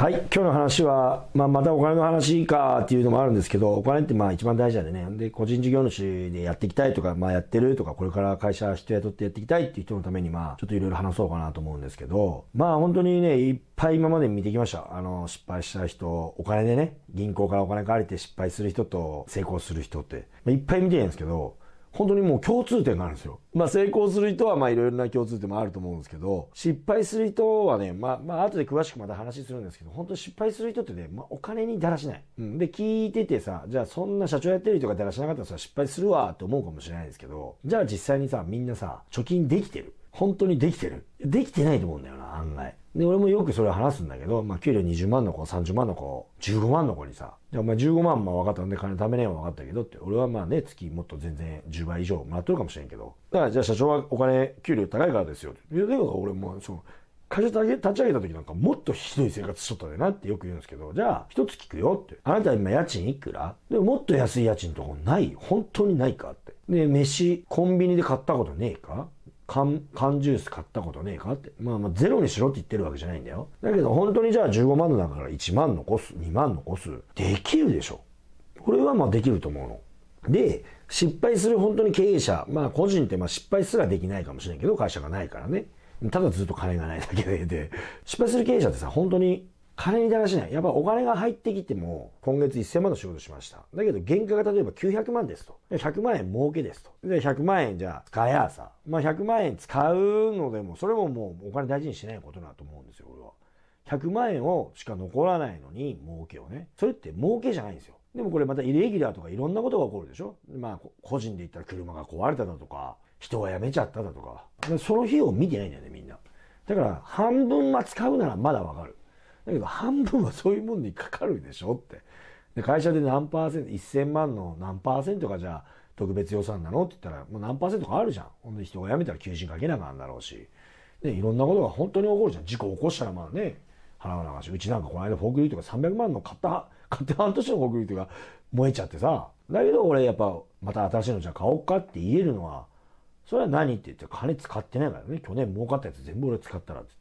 はい、今日の話は、まあ、またお金の話かっていうのもあるんですけど、お金ってまあ一番大事なんでね、で、個人事業主でやっていきたいとか、まあやってるとか、これから会社人雇ってやっていきたいっていう人のために、まあちょっといろいろ話そうかなと思うんですけど、まあ本当にね、いっぱい今まで見てきました。あの、失敗した人、お金でね、銀行からお金借りて失敗する人と成功する人って、まあ、いっぱい見てるんですけど、本当にもう共通点があるんですよ。まあ成功する人はまあいろいろな共通点もあると思うんですけど、失敗する人はね、まあ、まあ後で詳しくまた話するんですけど、本当に失敗する人ってね、まあお金にだらしない。うん。で、聞いててさ、じゃあそんな社長やってる人がだらしなかったらさ、失敗するわって思うかもしれないですけど、じゃあ実際にさ、みんなさ、貯金できてる。本当にできてる。できてないと思うんだよな、案外。で、俺もよくそれ話すんだけど、まあ、給料20万の子、30万の子、15万の子にさ、じゃあお前15万も分かったんで金貯めねえは分かったけどって、俺はまあね、月もっと全然10倍以上もらってるかもしれんけど、だからじゃあ社長はお金、給料高いからですよって。だけど俺もその、会社立ち上げた時なんかもっとひどい生活しとったでなってよく言うんですけど、じゃあ一つ聞くよって。あなた今家賃いくらでももっと安い家賃とかない本当にないかって。で、飯、コンビニで買ったことねえか缶、缶ジュース買ったことねえかって。まあまあ、ゼロにしろって言ってるわけじゃないんだよ。だけど、本当にじゃあ15万の中から1万残す、2万残す。できるでしょ。これはまあできると思うの。で、失敗する本当に経営者、まあ個人ってまあ失敗すらできないかもしれないけど、会社がないからね。ただずっと金がないだけで、失敗する経営者ってさ、本当に金にだらしない。やっぱお金が入ってきても、今月1000万の仕事しました。だけど、原価が例えば900万ですと。100万円儲けですと。で、100万円じゃあ使えやさ。まあ、100万円使うのでも、それももうお金大事にしないことだと思うんですよ、俺は。100万円をしか残らないのに、儲けをね。それって儲けじゃないんですよ。でもこれまたイレギュラーとかいろんなことが起こるでしょまあ、個人で言ったら車が壊れただとか、人が辞めちゃっただとか。その費用を見てないんだよね、みんな。だから、半分は使うならまだわかる。だけど半分はそういうもんにかかるでしょって。で会社で何パーセント、1000万の何パーセントがじゃあ特別予算なのって言ったら、もう何パーセントかあるじゃん。ほんで人が辞めたら求人かけなかんだろうし。でいろんなことが本当に起こるじゃん。事故起こしたらまあね、払わなかし。うちなんかこの間フォークリフトが300万の買った、買って半年のフォークリフトが燃えちゃってさ。だけど俺やっぱまた新しいのじゃあ買おうかって言えるのは、それは何って言って金使ってないからね。去年儲かったやつ全部俺使ったらって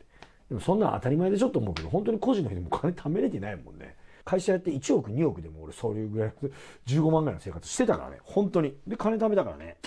でもそんなん当たり前でしょと思うけど、本当に個人の人もお金貯めれてないもんね。会社やって1億2億でも俺そういうぐらい15万ぐらいの生活してたからね。本当に。で、金貯めたからね。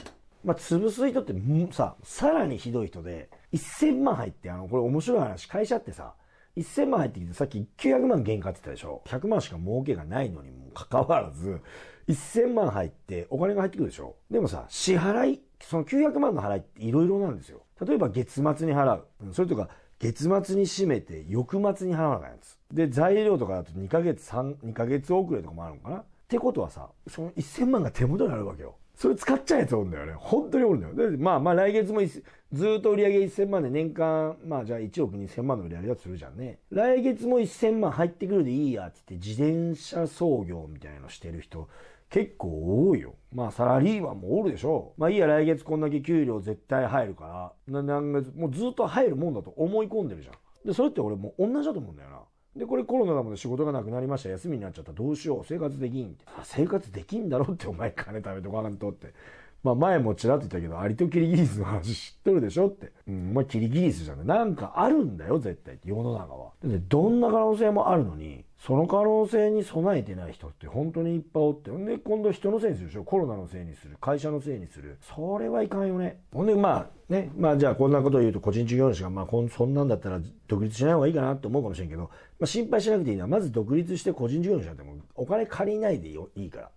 まあ、潰す人ってさ、さらにひどい人で、1000万入って、あの、これ面白い話、会社ってさ、1000万入ってきて、さっき900万原価って言ったでしょ ?100 万しか儲けがないのにもかかわらず、1000万入って、お金が入ってくるでしょでもさ、支払い、その900万の払いっていろいろなんですよ。例えば月末に払う。それとか、月末に締めて翌末に払わないやつ。で、材料とかだと2ヶ月、3、2ヶ月遅れとかもあるのかなってことはさ、その1000万が手元にあるわけよ。それ使っちゃうやつおるんだよね。本当におるんだよ。で、まあまあ来月もずっと売り上げ1000万で年間、まあじゃあ1億2000万の売り上げだとするじゃんね。来月も1000万入ってくるでいいやっつって自転車操業みたいなのしてる人、結構多いよ。まあサラリーマンもおるでしょう。まあいいや、来月こんだけ給料絶対入るから、何月、もうずっと入るもんだと思い込んでるじゃん。で、それって俺もう同じだと思うんだよな。で、これコロナだもんで仕事がなくなりました。休みになっちゃった。どうしよう。生活できんって。生活できんだろってお前金食べてからんとって。まあ前もちらっと言ったけど、アリとキリギリスの話知っとるでしょって。うん、まあキリギリスじゃななんかあるんだよ、絶対って、世の中は。で、どんな可能性もあるのに、その可能性に備えてない人って本当にいっぱいおって。ほんで、今度人のせいにするでしょ。コロナのせいにする。会社のせいにする。それはいかんよね。ほんで、まあね、まあじゃあこんなことを言うと個人事業主が、まあそんなんだったら独立しない方がいいかなって思うかもしれんけど、まあ心配しなくていいのは、まず独立して個人事業主なんてもお金借りないでいいから。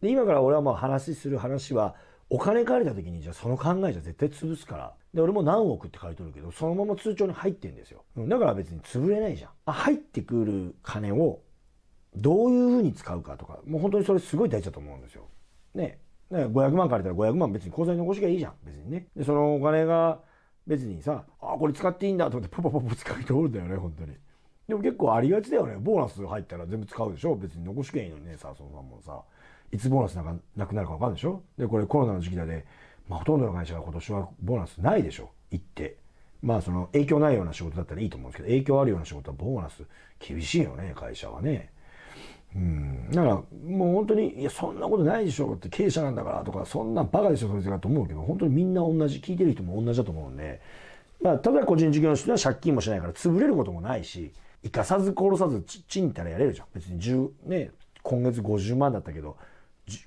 で、今から俺はもう話する話は、お金借りた時にじゃあその考えじゃ絶対潰すから。で、俺も何億って書い取るけど、そのまま通帳に入ってんですよ。だから別に潰れないじゃん。あ、入ってくる金をどういうふうに使うかとか、もう本当にそれすごい大事だと思うんですよ。ね。だから500万借りたら500万別に口座に残しがいいじゃん。別にね。で、そのお金が別にさ、あ、これ使っていいんだと思ってポポポポ使い通るんだよね、本当に。でも結構ありがちだよね。ボーナス入ったら全部使うでしょ別に残しがいいのにね、さ、そのまんまさ。いつボーナスなんかなくなるか分かるでしょで、これコロナの時期だで、まあ、ほとんどの会社が今年はボーナスないでしょ行って。まあ、その影響ないような仕事だったらいいと思うんですけど、影響あるような仕事はボーナス厳しいよね、会社はね。うん。だから、もう本当に、いや、そんなことないでしょって、経営者なんだからとか、そんなバカでしょ、そいつがと思うけど、本当にみんな同じ、聞いてる人も同じだと思うんで、まあ、ただ個人事業主は借金もしないから、潰れることもないし、生かさず殺さずち、ちんたらやれるじゃん。別に10、ね、今月50万だったけど、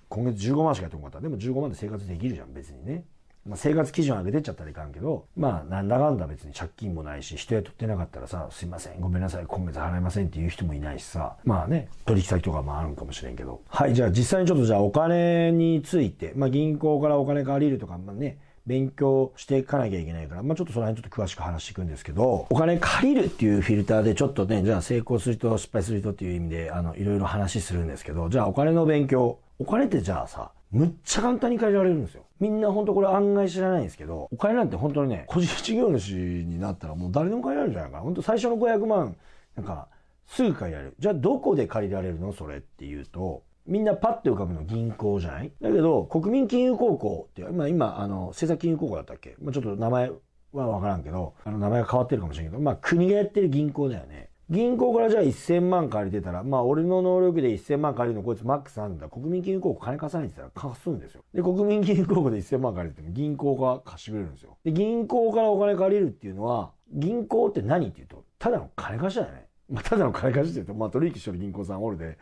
今月15万しかやってなかったでも15万で生活できるじゃん別にね、まあ、生活基準上げてっちゃったらいかんけどまあなんだかんだ別に借金もないし人雇ってなかったらさすいませんごめんなさい今月払えませんっていう人もいないしさまあね取引先とかもあるんかもしれんけどはいじゃあ実際にちょっとじゃあお金についてまあ銀行からお金借りるとかまあね勉強していかなきゃいけないから、まあ、ちょっとその辺ちょっと詳しく話していくんですけど、お金借りるっていうフィルターでちょっとね、じゃあ成功する人、失敗する人っていう意味で、あの、いろいろ話するんですけど、じゃあお金の勉強、お金ってじゃあさ、むっちゃ簡単に借りられるんですよ。みんな本当これ案外知らないんですけど、お金なんて本当にね、個人事業主になったらもう誰でも借えられるんじゃないかな。本当最初の500万、なんか、すぐ借りられる。じゃあどこで借りられるのそれっていうと、みんなパッて浮かぶの銀行じゃないだけど、国民金融高校って、まあ今、あの、政策金融高校だったっけまあちょっと名前はわからんけど、あの名前が変わってるかもしれんけど、まあ国がやってる銀行だよね。銀行からじゃあ1000万借りてたら、まあ俺の能力で1000万借りるのこいつマックスなんだ。国民銀行金貸さないって言ったら貸すんですよ。で、国民銀行で1000万借りてても銀行が貸してくれるんですよ。で、銀行からお金借りるっていうのは、銀行って何って言うと、ただの金貸しだよね。まあただの金貸しって言うと、まあ取引してる銀行さんおるで、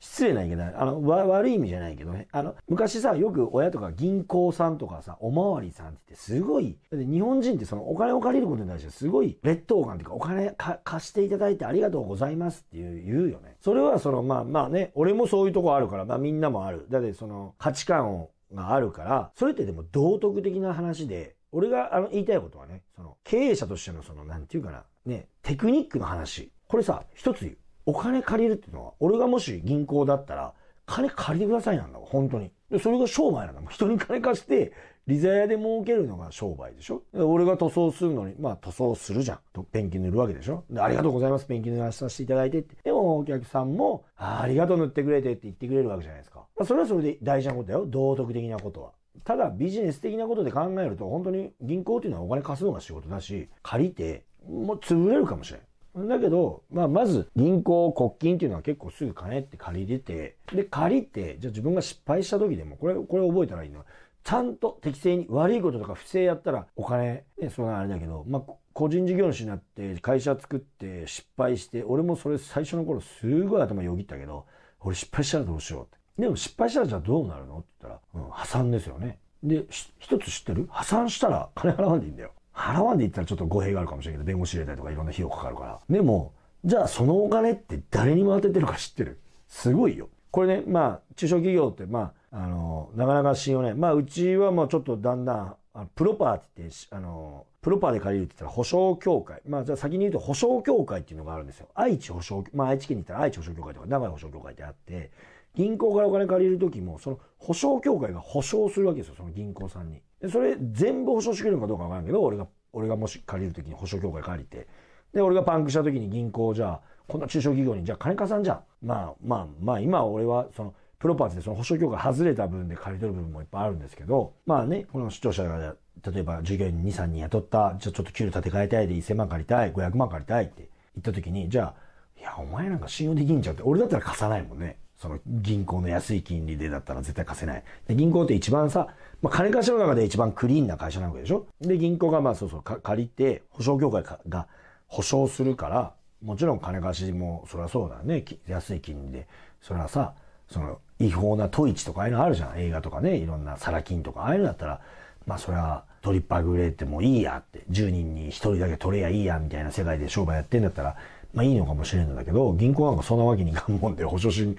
失礼な言い方あの悪い意味じゃないけどねあの昔さよく親とか銀行さんとかさおまわりさんってすごいだって日本人ってそのお金を借りることに対してすごい劣等感っていうかお金貸していただいてありがとうございますっていう言うよねそれはそのまあまあね俺もそういうとこあるから、まあ、みんなもあるだってその価値観をがあるからそれってでも道徳的な話で俺があの言いたいことはねその経営者としてのその何て言うかなねテクニックの話これさ一つ言うお金借りるっていうのは、俺がもし銀行だったら、金借りてくださいなんだ本当に。で、それが商売なんだもん。人に金貸して、利ザヤで儲けるのが商売でしょ俺が塗装するのに、まあ塗装するじゃん。とペンキ塗るわけでしょでありがとうございます、ペンキ塗らさせていただいてって。でもお客さんも、あありがとう塗ってくれてって言ってくれるわけじゃないですか。まあ、それはそれで大事なことだよ。道徳的なことは。ただビジネス的なことで考えると、本当に銀行っていうのはお金貸すのが仕事だし、借りて、もう潰れるかもしれない。だけど、まあ、まず銀行、国金っていうのは結構すぐ金って借りれて、で、借りて、じゃあ自分が失敗した時でも、これ、これ覚えたらいいのは、ちゃんと適正に悪いこととか不正やったらお金、ね、そんなあれだけど、まあ、個人事業主になって会社作って失敗して、俺もそれ最初の頃すごい頭よぎったけど、俺失敗したらどうしようって。でも失敗したらじゃあどうなるのって言ったら、うん、破産ですよね。で、一つ知ってる破産したら金払わんでいいんだよ。払わんで言ったらちょっと語弊があるかもしれないけど、弁護士入れたりとかいろんな費用かかるから。でも、じゃあそのお金って誰に回っててるか知ってる。すごいよ。これね、まあ、中小企業って、まあ、あの、なかなか信用ない。まあ、うちはもうちょっとだんだん、あのプロパーって言って、あの、プロパーで借りるって言ったら保証協会。まあ、じゃあ先に言うと保証協会っていうのがあるんですよ。愛知保証、まあ愛知県に行ったら愛知保証協会とか名い保証協会ってあって、銀行からお金借りる時も、その保証協会が保証するわけですよ、その銀行さんに。それ全部保証してくれるのかどうかわからんけど、俺が、俺がもし借りるときに保証協会借りて、で、俺がパンクしたときに銀行じゃあ、こんな中小企業に、じゃあ金貸さんじゃん。まあまあまあ、今俺はその、プロパーツでその保証協会外れた分で借り取る部分もいっぱいあるんですけど、まあね、この視聴者が、例えば従業員2、3人雇った、じゃあちょっと給料立て替えたいで1000万借りたい、500万借りたいって言ったときに、じゃあ、いや、お前なんか信用できんじゃんって、俺だったら貸さないもんね。その銀行の安い金利でだったら絶対貸せない。で、銀行って一番さ、まあ、金貸しの中で一番クリーンな会社なわけでしょで、銀行がまあそうそう、借りて、保証業界が保証するから、もちろん金貸しもそりゃそうだね。安い金利で。それはさ、その違法なトイチとかああいうのあるじゃん。映画とかね、いろんなサラ金とかああいうのだったら、まあそりゃトリッパーグレーってもういいやって、10人に1人だけ取れやいいやみたいな世界で商売やってんだったら、まあいいのかもしれんんだけど、銀行なんかそんなわけにいかんもんで、保証し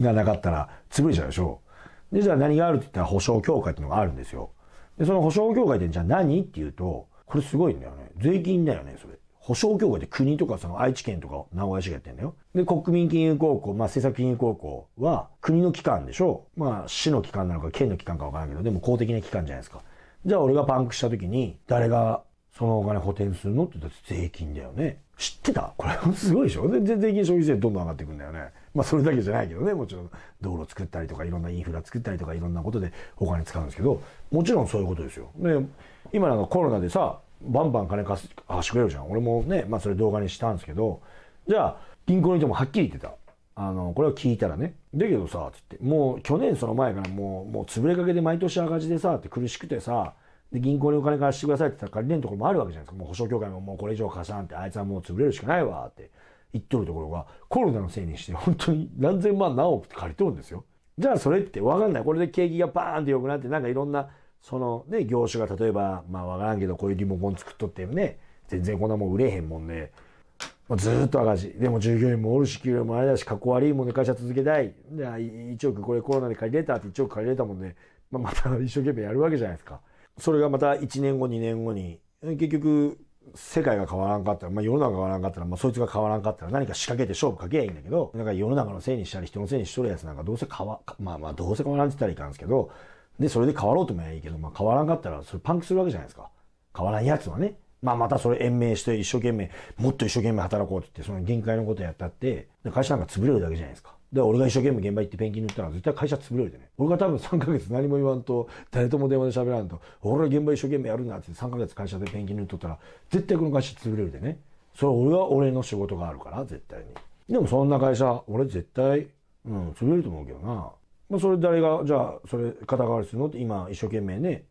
がなかったら潰れちゃうでしょ。で、じゃあ何があるって言ったら保証協会っていうのがあるんですよ。で、その保証協会ってじゃあ何って言うと、これすごいんだよね。税金だよね、それ。保証協会って国とかその愛知県とか名古屋市がやってんだよ。で、国民金融高校、まあ政策金融高校は国の機関でしょまあ市の機関なのか県の機関かわからんけど、でも公的な機関じゃないですか。じゃあ俺がパンクした時に誰がそのお金補填するのって言ったら税金だよね。知ってたこれすごいでしょ全然消費税どんどん上がっていくんだよね。まあそれだけじゃないけどね、もちろん道路作ったりとかいろんなインフラ作ったりとかいろんなことでお金使うんですけど、もちろんそういうことですよ。で、今なんかコロナでさ、バンバン金貸してくれるじゃん。俺もね、まあそれ動画にしたんですけど、じゃあ銀行の人もはっきり言ってた。あの、これを聞いたらね。だけどさ、つって、もう去年その前からもう、もう潰れかけで毎年赤字でさ、って苦しくてさ、で、銀行にお金貸してくださいって言ったら借りれんところもあるわけじゃないですか。もう保証協会ももうこれ以上貸さんって、あいつはもう潰れるしかないわって言っとるところが、コロナのせいにして、本当に何千万何億って借りとるんですよ。じゃあそれってわかんない。これで景気がバーンって良くなって、なんかいろんな、そのね、業種が例えば、まあわからんけど、こういうリモコン作っとってね、全然こんなもん売れへんもんね。ずっと赤字。でも従業員もおるし、給料もあれだし、格好悪いもんで会社続けたい。じ1億これコロナで借りれたって1億借りれたもんで、ね、まあ、また一生懸命やるわけじゃないですか。それがまた1年後2年後に結局世界が変わらんかったら、まあ、世の中が変わらんかったら、まあ、そいつが変わらんかったら何か仕掛けて勝負かけりゃいいんだけどなんか世の中のせいにしたり人のせいにしとるやつなんかどうせ変わまあまあどうせ変わらんって言ったらいかんですけどでそれで変わろうともいいけど、まあ、変わらんかったらそれパンクするわけじゃないですか変わらんやつはね。まあまたそれ延命して一生懸命もっと一生懸命働こうって言ってその限界のことやったって会社なんか潰れるだけじゃないですか。で俺が一生懸命現場行ってペンキ塗ったら絶対会社潰れるでね。俺が多分3ヶ月何も言わんと、誰とも電話で喋らんと、俺が現場一生懸命やるなって3ヶ月会社でペンキ塗っとったら、絶対この会社潰れるでね。それ俺は俺の仕事があるから、絶対に。でもそんな会社、俺絶対、うん、潰れると思うけどな。まあそれ誰が、じゃあ、それ肩代わりするのって今一生懸命ね、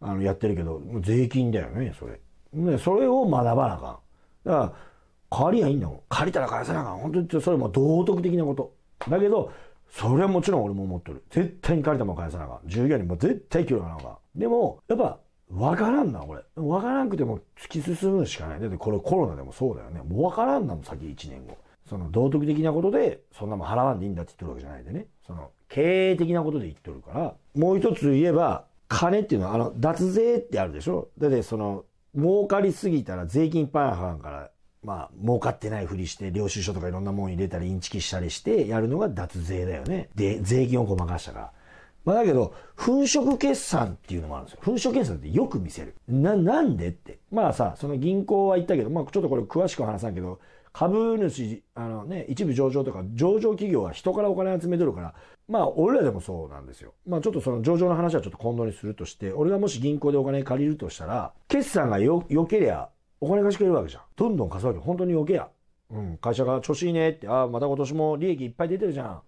あの、やってるけど、税金だよね、それ。ね、それを学ばなあかん。だから、借りりゃいいんだもん。借りたら返せなあかん。本当にそれも道徳的なこと。だけど、それはもちろん俺も思っとる。絶対に借りたもん返さなあかん。従業員も絶対給料がなあかん。でも、やっぱ、わからんな、これ。わからんくても突き進むしかない。だってこれコロナでもそうだよね。もうわからんなもん、先1年後。その道徳的なことで、そんなもん払わんでいいんだって言ってるわけじゃないでね。その、経営的なことで言っとるから。もう一つ言えば、金っていうのは、あの、脱税ってあるでしょだってその、儲かりすぎたら税金いっぱい払うから、まあ、儲かってないふりして、領収書とかいろんなもん入れたり、インチキしたりして、やるのが脱税だよね。で、税金をごまかしたから。まあだけど、粉飾決算っていうのもあるんですよ。粉飾決算ってよく見せる。な、なんでって。まあさ、その銀行は言ったけど、まあちょっとこれ詳しく話さんけど、株主、あのね、一部上場とか、上場企業は人からお金集めとるから、まあ俺らでもそうなんですよ。まあちょっとその上場の話はちょっと混同にするとして、俺がもし銀行でお金借りるとしたら、決算がよ、良けりゃ、お金貸してくれるわけじゃん。どんどん稼ぐ。本当に余計や。うん、会社が調子いいねって、ああ、また今年も利益いっぱい出てるじゃん。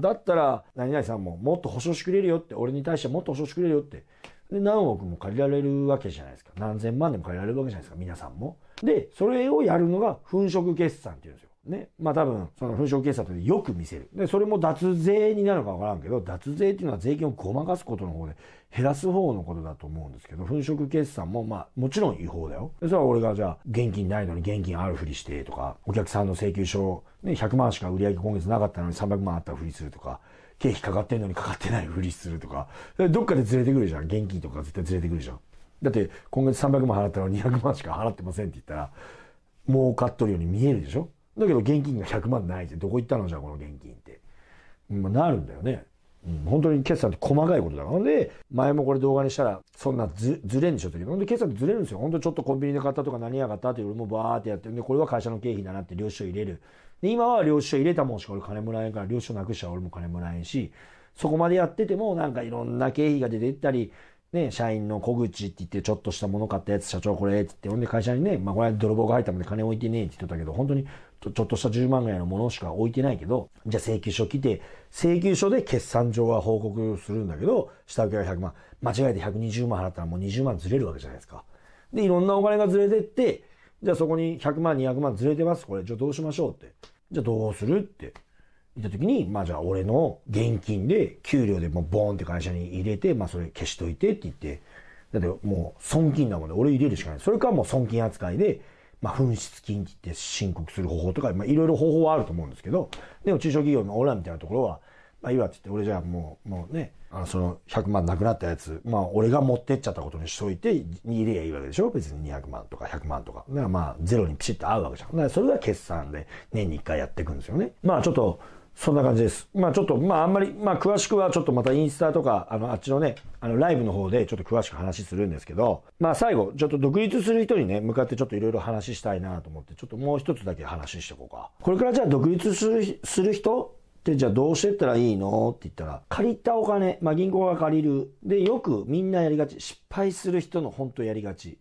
だったら、何々さんももっと保証してくれるよって、俺に対してもっと保証してくれるよって。で、何億も借りられるわけじゃないですか。何千万でも借りられるわけじゃないですか、皆さんも。で、それをやるのが粉飾決算っていうんですよ。ね、まあ多分、その紛争警察でよく見せる。で、それも脱税になるかわからんけど、脱税っていうのは税金をごまかすことの方で減らす方のことだと思うんですけど、粉飾決算もまあもちろん違法だよ。で、それは俺がじゃあ現金ないのに現金あるふりしてとか、お客さんの請求書ね、100万しか売り上げ今月なかったのに300万あったふりするとか、経費かかってんのにかかってないふりするとか、どっかでずれてくるじゃん。現金とか絶対ずれてくるじゃん。だって今月300万払ったのに200万しか払ってませんって言ったら、儲かっとるように見えるでしょだけど現金が100万ないってどこ行ったのじゃこの現金って、まあ、なるんだよね、うん、本当に決算って細かいことだからで前もこれ動画にしたらそんなずずれんでしょってほんで決算ってずれるんですよほんとちょっとコンビニで買ったとか何やがったって俺もバーってやってでこれは会社の経費だなって領収書入れるで今は領収書入れたもんしか俺金もらえんから領収書なくしたら俺も金もらえんしそこまでやっててもなんかいろんな経費が出てったりね、社員の小口って言って、ちょっとしたもの買ったやつ、社長これって言って、ほんで会社にね、まあこれ泥棒が入ったんで金置いてねえって言ってたけど、本当にちょっとした10万ぐらいのものしか置いてないけど、じゃあ請求書来て、請求書で決算上は報告するんだけど、下請けは100万。間違えて120万払ったらもう20万ずれるわけじゃないですか。で、いろんなお金がずれてって、じゃあそこに100万、200万ずれてます、これ。じゃあどうしましょうって。じゃあどうするって。言った時に、まあじゃあ俺の現金で、給料でもうボーンって会社に入れて、まあそれ消しといてって言って、だってもう損金だもんね。俺入れるしかない。それかもう損金扱いで、まあ、紛失禁止って申告する方法とか、まあ、いろいろ方法はあると思うんですけど、でも中小企業のオーラみたいなところは、まあ、いいわって言って、俺じゃあもう、もうね、あのその100万なくなったやつ、まあ、俺が持ってっちゃったことにしといて、入れゃいいわけでしょ別に200万とか100万とか。だからまあ、ゼロにピシッと合うわけじゃん。だからそれが決算で、年に1回やっていくんですよね。まあ、ちょっと、そんな感じです。まあちょっと、まああんまり、まあ詳しくはちょっとまたインスタとか、あの、あっちのね、あの、ライブの方でちょっと詳しく話するんですけど、まあ最後、ちょっと独立する人にね、向かってちょっといろいろ話したいなと思って、ちょっともう一つだけ話しておこうか。これからじゃあ独立する、する人ってじゃあどうしてったらいいのって言ったら、借りたお金、まあ銀行が借りる。で、よくみんなやりがち。失敗する人の本当やりがち。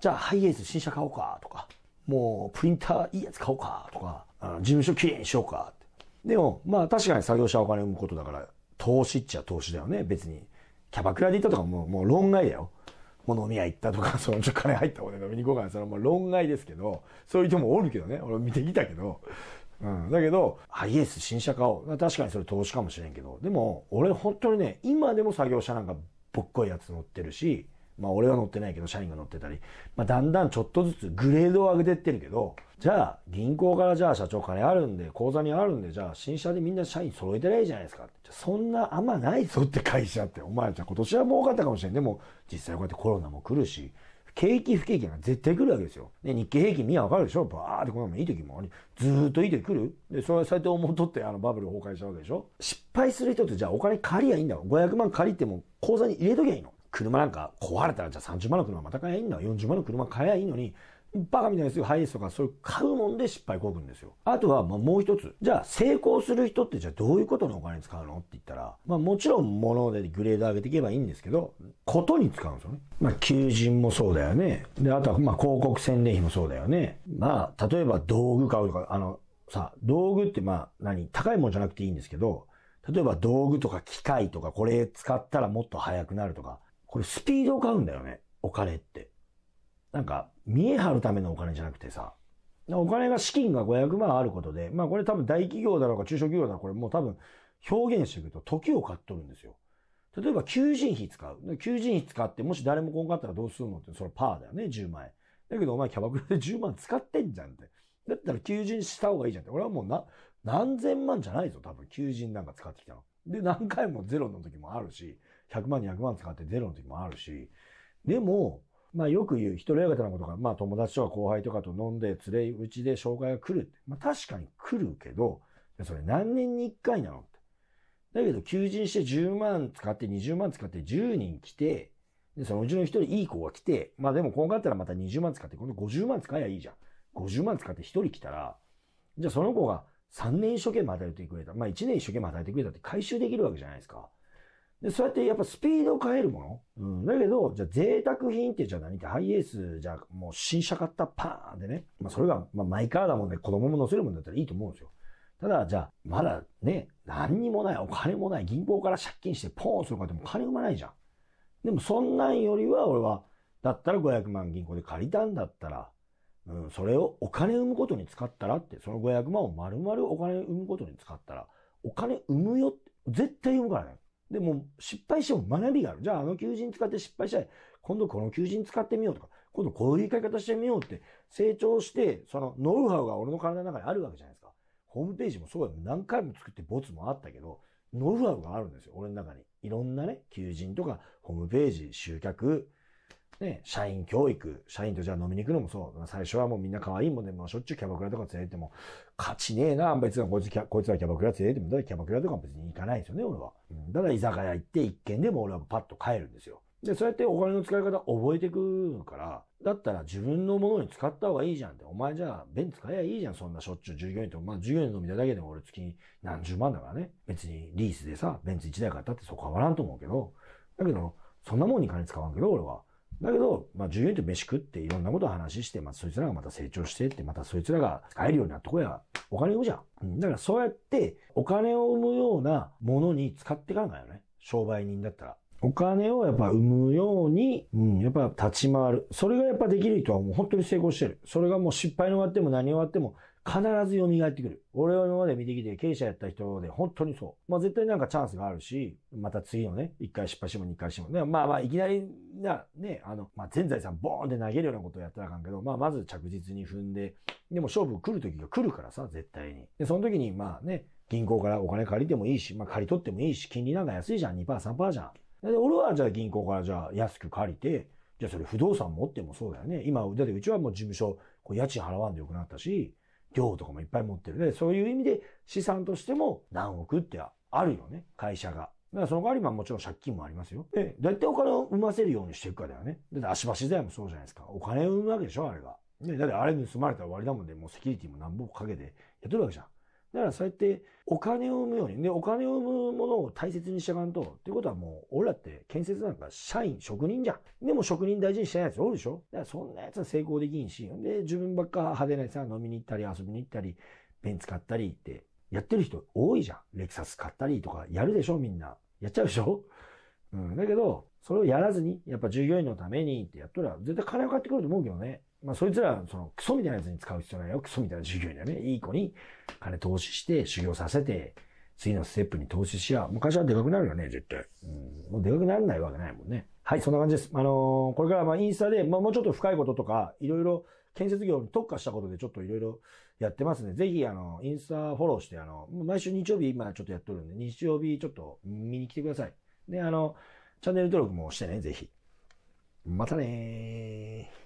じゃあハイエース新車買おうかとか、もうプリンターいいやつ買おうかとか、あの事務所きれいにしようかでも、まあ確かに作業者はお金を生むことだから、投資っちゃ投資だよね、別に。キャバクラで行ったとかももう論外だよ。もう飲み屋行ったとか、そのちょ金入った方で飲みに行こうかな、それはもう論外ですけど、そういう人もおるけどね、俺見てきたけど。うん、だけど、ハイエース新車買おう。確かにそれ投資かもしれんけど、でも、俺本当にね、今でも作業者なんかぼっこいやつ乗ってるし、まあ俺は乗ってないけど社員が乗ってたり、まあだんだんちょっとずつグレードを上げてってるけど、じゃあ銀行からじゃあ社長金あるんで、口座にあるんで、じゃあ新車でみんな社員揃えてないいじゃないですか。そんなあんまないぞって会社って、お前じゃ今年は儲かったかもしれん。でも実際こうやってコロナも来るし、景気不景気が絶対来るわけですよ。ね、日経平均見やわかるでしょバーってこのままいい時もあり、ずーっといい時来るで、それはそうやって思うとってあのバブル崩壊したわけでしょ失敗する人ってじゃあお金借りゃいいんだよ。500万借りても口座に入れときゃいいの。車なんか壊れたらじゃあ30万の車また買えばいいんだ40万の車買えばいいのにバカみたいですよ。ハイエースとか、そういう買うもんで失敗こくんですよ。あとは、まあ、もう一つ。じゃあ、成功する人って、じゃあどういうことにお金使うのって言ったら、まあ、もちろん物でグレード上げていけばいいんですけど、ことに使うんですよね。まあ、求人もそうだよね。で、あとは、まあ、広告宣伝費もそうだよね。まあ、例えば道具買うとか、あの、さ、道具ってまあ、何高いもんじゃなくていいんですけど、例えば道具とか機械とか、これ使ったらもっと速くなるとか、これスピードを買うんだよね。お金って。なんか、見え張るためのお金じゃなくてさ、お金が資金が500万あることで、まあこれ多分大企業だろうか中小企業だろうか、これもう多分表現してくると時を買っとるんですよ。例えば求人費使う。求人費使って、もし誰もこんかったらどうするのって、それパーだよね、10万円。だけどお前キャバクラで10万使ってんじゃんって。だったら求人した方がいいじゃんって。俺はもうな、何千万じゃないぞ、多分。求人なんか使ってきたの。で、何回もゼロの時もあるし、100万、200万使ってゼロの時もあるし、でも、まあよく言う、一人親方のことが、まあ友達とか後輩とかと飲んで、連れ、うちで紹介が来るって。まあ確かに来るけど、それ何年に1回なのって。だけど、求人して10万使って、20万使って10人来て、で、そのうちの一人いい子が来て、まあでもこうなったらまた20万使って、今度50万使えばいいじゃん。50万使って1人来たら、じゃあその子が3年一生懸命働いてくれた。まあ1年一生懸命働いてくれたって回収できるわけじゃないですか。で、そうやってやっぱスピードを変えるもの。うん。だけど、じゃあ贅沢品ってじゃあ何ってハイエース、じゃあもう新車買ったパーンでね。まあそれが、まあマイカーだもんね、子供も乗せるもんだったらいいと思うんですよ。ただ、じゃあ、まだね、何にもない、お金もない、銀行から借金してポーンするかでも金生まないじゃん。でもそんなんよりは、俺は、だったら500万銀行で借りたんだったら、うん、それをお金生むことに使ったらって、その500万を丸々お金生むことに使ったら、お金生むよって、絶対生むからね。で、も失敗しても学びがある。じゃああの求人使って失敗したい。今度この求人使ってみようとか、今度こういう言い方してみようって成長して、そのノウハウが俺の体の中にあるわけじゃないですか。ホームページもそうや。何回も作ってボツもあったけど、ノウハウがあるんですよ。俺の中に。いろんなね、求人とか、ホームページ、集客、ね、社員教育、社員とじゃあ飲みに行くのもそう。最初はもうみんな可愛いもんで、もしょっちゅうキャバクラとか連れてっても、勝ちねえな、あんこいつこいつらキャバクラ連れてっても、だキャバクラとか別に行かないですよね、俺は。うん、だから居酒屋行って一軒でも俺はパッと帰るんですよ。で、そうやってお金の使い方覚えてくから、だったら自分のものに使った方がいいじゃんって。お前じゃあ、ベン使えばいいじゃん、そんなしょっちゅう従業員と。まあ、従業員のみただけでも俺月に何十万だからね。別にリースでさ、ベンツ1台買ったってそこ変わらんと思うけど。だけど、そんなもんに金使わんけど、俺は。だけど、まあ、従業員と飯食っていろんなことを話して、まあ、そいつらがまた成長してって、またそいつらが使えるようになってこや、お金を生むじゃん。だからそうやって、お金を生むようなものに使っていかないよね。商売人だったら。お金をやっぱ生むように、うん、やっぱ立ち回る。それがやっぱできる人はもう本当に成功してる。それがもう失敗に終わっても何終わっても、必ず蘇ってくる。俺は今まで見てきて、経営者やった人で本当にそう。まあ絶対なんかチャンスがあるし、また次のね、一回失敗しても二回してもまあまあいきなりな、ね、あの、まあ全財産ボーンって投げるようなことをやったらあかんけど、まあまず着実に踏んで、でも勝負来る時が来るからさ、絶対に。で、その時にまあね、銀行からお金借りてもいいし、まあ借り取ってもいいし、金利なんか安いじゃん、2%、3%じゃん。で、俺はじゃあ銀行からじゃあ安く借りて、じゃあそれ不動産持ってもそうだよね。今、だってうちはもう事務所、こう家賃払わんでよくなったし、量とかもいっぱい持ってるで、そういう意味で資産としても何億ってあるよね、会社が。だからその代わりまあもちろん借金もありますよ。で、どうやってお金を生ませるようにしていくかだよね。だって足場資材もそうじゃないですか。お金を生むわけでしょ、あれが。ね、だってあれ盗まれたら終わりだもんで、ね、もうセキュリティも何本かけてやってるわけじゃん。だからそうやってお金を生むように、ね、お金を生むものを大切にしちゃかんと。っていうことはもう、俺らって建設なんか社員、職人じゃん。でも職人大事にしてないやつおるでしょだからそんなやつは成功できんし。で、自分ばっか派手なやつは飲みに行ったり遊びに行ったり、ベンツ買ったりって、やってる人多いじゃん。レクサス買ったりとか、やるでしょみんな。やっちゃうでしょうん。だけど、それをやらずに、やっぱ従業員のためにってやっとら、絶対金を買ってくると思うけどね。まあ、そいつら、その、クソみたいなやつに使う必要ないよ。クソみたいな授業にはね、いい子に金投資して修行させて、次のステップに投資しや、もう会社はでかくなるよね、絶対。うん。もうでかくならないわけないもんね。はい、そんな感じです。あのー、これからまあインスタで、まあもうちょっと深いこととか、いろいろ建設業に特化したことでちょっといろいろやってますね。ぜひ、あの、インスタフォローして、あの、毎週日曜日今ちょっとやっとるんで、日曜日ちょっと見に来てください。で、あの、チャンネル登録もしてね、ぜひ。またねー。